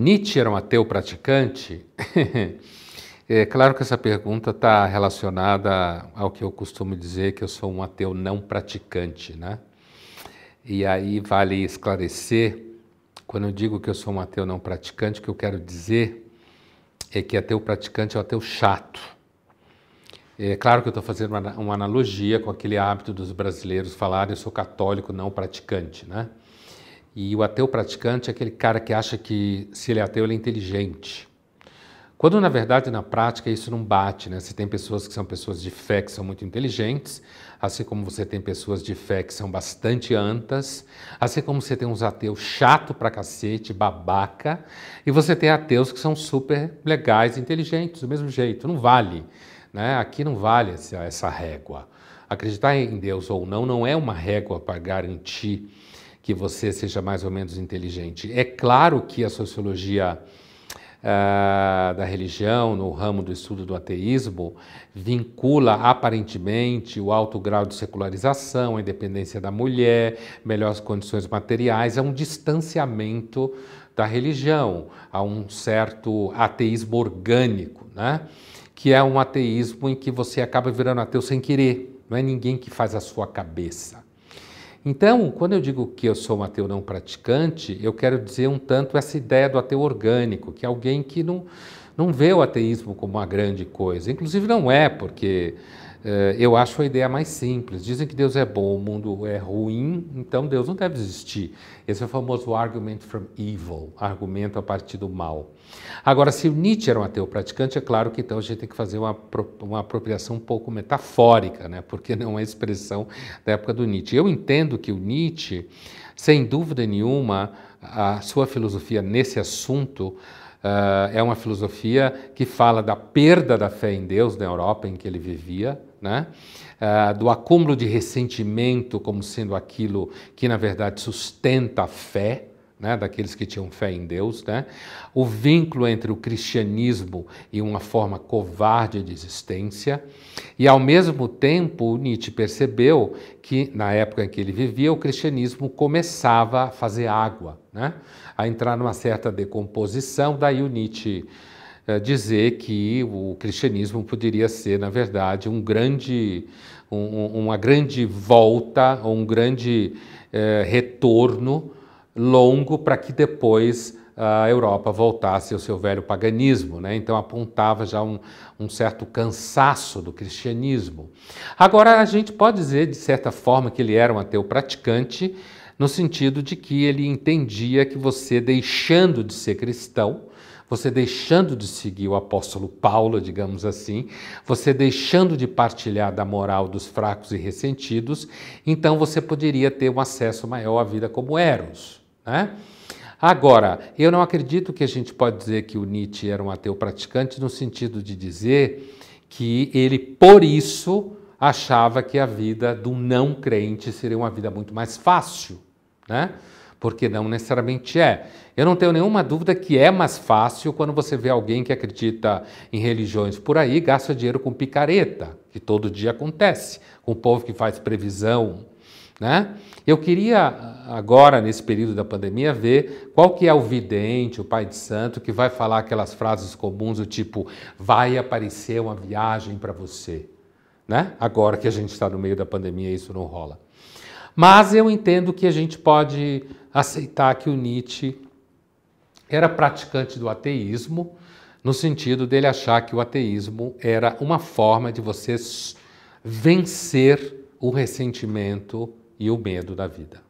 Nietzsche era um ateu praticante? é claro que essa pergunta está relacionada ao que eu costumo dizer que eu sou um ateu não praticante, né? E aí vale esclarecer, quando eu digo que eu sou um ateu não praticante, o que eu quero dizer é que ateu praticante é um ateu chato. É claro que eu estou fazendo uma, uma analogia com aquele hábito dos brasileiros falarem eu sou católico não praticante, né? E o ateu praticante é aquele cara que acha que se ele é ateu, ele é inteligente. Quando, na verdade, na prática, isso não bate, né? Você tem pessoas que são pessoas de fé que são muito inteligentes, assim como você tem pessoas de fé que são bastante antas, assim como você tem uns ateus chato pra cacete, babaca, e você tem ateus que são super legais, inteligentes, do mesmo jeito. Não vale, né? Aqui não vale essa, essa régua. Acreditar em Deus ou não não é uma régua para garantir que você seja mais ou menos inteligente. É claro que a sociologia uh, da religião, no ramo do estudo do ateísmo, vincula aparentemente o alto grau de secularização, a independência da mulher, melhores condições materiais, a é um distanciamento da religião, a um certo ateísmo orgânico, né? que é um ateísmo em que você acaba virando ateu sem querer. Não é ninguém que faz a sua cabeça. Então, quando eu digo que eu sou um ateu não praticante, eu quero dizer um tanto essa ideia do ateu orgânico, que é alguém que não, não vê o ateísmo como uma grande coisa. Inclusive, não é, porque eh, eu acho a ideia mais simples. Dizem que Deus é bom, o mundo é ruim, então Deus não deve existir. Esse é o famoso argument from evil, argumento a partir do mal. Agora, se Nietzsche era um ateu praticante, é claro que então a gente tem que fazer uma, uma apropriação um pouco metafórica, né? porque não é expressão da época do Nietzsche. Eu entendo que o Nietzsche, sem dúvida nenhuma, a sua filosofia nesse assunto eh, é uma filosofia que fala da perda da fé em Deus na Europa em que ele vivia, né? Ah, do acúmulo de ressentimento como sendo aquilo que na verdade sustenta a fé, né, daqueles que tinham fé em Deus, né? o vínculo entre o cristianismo e uma forma covarde de existência, e ao mesmo tempo Nietzsche percebeu que na época em que ele vivia o cristianismo começava a fazer água, né? a entrar numa certa decomposição, daí o Nietzsche eh, dizer que o cristianismo poderia ser, na verdade, um grande, um, uma grande volta, um grande eh, retorno longo para que depois a Europa voltasse ao seu velho paganismo, né? então apontava já um, um, certo cansaço do cristianismo. Agora, a gente pode dizer, de certa forma, que ele era um ateu praticante, no sentido de que ele entendia que você, deixando de ser cristão, você deixando de seguir o apóstolo Paulo, digamos assim, você deixando de partilhar da moral dos fracos e ressentidos, então você poderia ter um acesso maior à vida como Eros, né? Agora, eu não acredito que a gente pode dizer que o Nietzsche era um ateu praticante no sentido de dizer que ele, por isso, achava que a vida do não crente seria uma vida muito mais fácil, né? porque não necessariamente é. Eu não tenho nenhuma dúvida que é mais fácil quando você vê alguém que acredita em religiões por aí, gasta dinheiro com picareta, que todo dia acontece, com o povo que faz previsão. Né? Eu queria agora, nesse período da pandemia, ver qual que é o vidente, o pai de santo, que vai falar aquelas frases comuns do tipo vai aparecer uma viagem para você. Né? Agora que a gente está no meio da pandemia, isso não rola. Mas eu entendo que a gente pode aceitar que o Nietzsche era praticante do ateísmo, no sentido dele achar que o ateísmo era uma forma de você vencer o ressentimento e o medo da vida.